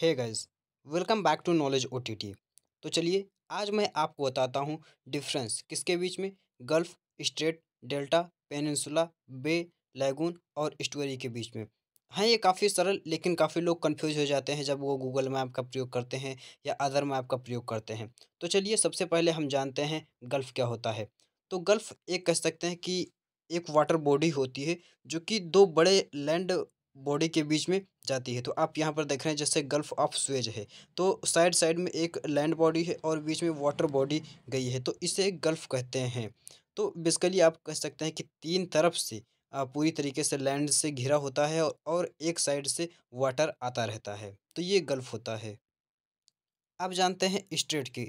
hey guys welcome back to knowledge ओ तो चलिए आज मैं आपको बताता हूँ डिफरेंस किसके बीच में gulf strait delta peninsula bay lagoon और स्टोरी के बीच में हाँ ये काफ़ी सरल लेकिन काफ़ी लोग कंफ्यूज हो जाते हैं जब वो गूगल मैप का प्रयोग करते हैं या अदर मैप का प्रयोग करते हैं तो चलिए सबसे पहले हम जानते हैं गल्फ़ क्या होता है तो गल्फ़ एक कह सकते हैं कि एक वाटर बॉडी होती है जो कि दो बड़े लैंड बॉडी के बीच में जाती है तो आप यहाँ पर देख रहे हैं जैसे गल्फ ऑफ स्वेज है तो साइड साइड में एक लैंड बॉडी है और बीच में वाटर बॉडी गई है तो इसे गल्फ कहते हैं तो बेसिकली आप कह सकते हैं कि तीन तरफ से पूरी तरीके से लैंड से घिरा होता है और एक साइड से वाटर आता रहता है तो ये गल्फ होता है आप जानते हैं स्ट्रेट के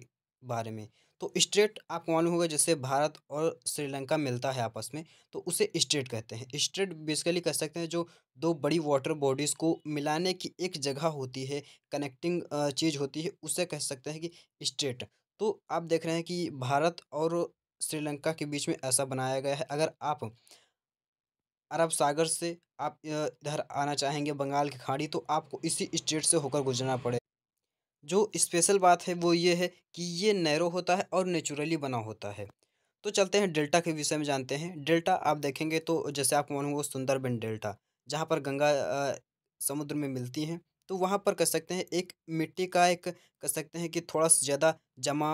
बारे में तो स्ट्रेट आपको मालूम होगा जैसे भारत और श्रीलंका मिलता है आपस में तो उसे स्ट्रेट कहते हैं स्ट्रेट बेसिकली कह सकते हैं जो दो बड़ी वाटर बॉडीज़ को मिलाने की एक जगह होती है कनेक्टिंग चीज़ होती है उसे कह सकते हैं कि स्ट्रेट तो आप देख रहे हैं कि भारत और श्रीलंका के बीच में ऐसा बनाया गया है अगर आप अरब सागर से आप इधर आना चाहेंगे बंगाल की खाड़ी तो आपको इसी स्टेट से होकर गुजरना पड़ेगा जो स्पेशल बात है वो ये है कि ये नैरो होता है और नेचुरली बना होता है तो चलते हैं डेल्टा के विषय में जानते हैं डेल्टा आप देखेंगे तो जैसे आप मालूम वो सुंदरबन डेल्टा जहाँ पर गंगा समुद्र में मिलती हैं तो वहाँ पर कह सकते हैं एक मिट्टी का एक कह सकते हैं कि थोड़ा सा ज़्यादा जमा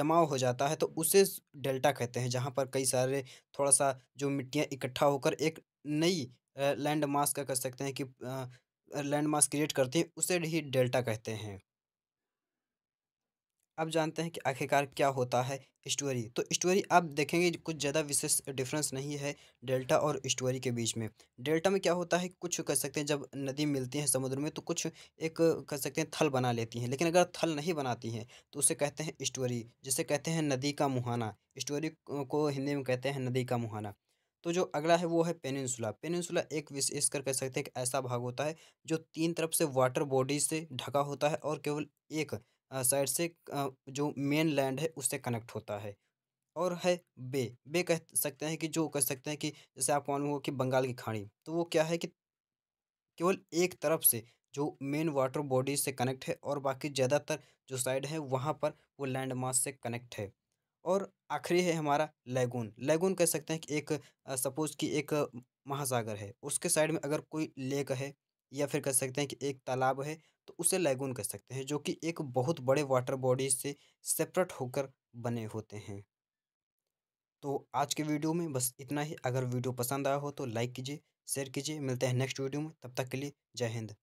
जमाव हो जाता है तो उसे डेल्टा कहते हैं जहाँ पर कई सारे थोड़ा सा जो मिट्टियाँ इकट्ठा होकर एक नई लैंड मास का कह सकते हैं कि लैंड मास क्रिएट करती हैं उसे ही डेल्टा कहते हैं अब जानते हैं कि आखिरकार क्या होता है स्टोरी तो स्टोरी आप देखेंगे कुछ ज़्यादा विशेष डिफरेंस नहीं है डेल्टा और स्टोरी के बीच में डेल्टा में क्या होता है कुछ कह सकते हैं जब नदी मिलती है समुद्र में तो कुछ एक कह सकते हैं थल बना लेती हैं लेकिन अगर थल नहीं बनाती हैं तो उसे कहते हैं स्टोरी जिसे कहते हैं नदी का मुहाना स्टोरी को हिंदी में कहते हैं नदी का मुहाना तो जो अगला है वो है पेनिनसुला पेनिनसुला एक विशेष कर कह सकते हैं एक ऐसा भाग होता है जो तीन तरफ से वाटर बॉडी से ढका होता है और केवल एक साइड से जो मेन लैंड है उससे कनेक्ट होता है और है बे बे कह सकते हैं कि जो कह सकते हैं कि जैसे आपको मालूम होगा कि बंगाल की खाड़ी तो वो क्या है कि केवल एक तरफ से जो मेन वाटर बॉडी से कनेक्ट है और बाकी ज़्यादातर जो साइड है वहाँ पर वो लैंड मास से कनेक्ट है और आखिरी है हमारा लैगून लैगून कह सकते हैं कि एक सपोज कि एक महासागर है उसके साइड में अगर कोई लेक है या फिर कह सकते हैं कि एक तालाब है तो उसे लैगून कह सकते हैं जो कि एक बहुत बड़े वाटर बॉडी से सेपरेट होकर बने होते हैं तो आज के वीडियो में बस इतना ही अगर वीडियो पसंद आया हो तो लाइक कीजिए शेयर कीजिए मिलते हैं नेक्स्ट वीडियो में तब तक के लिए जय हिंद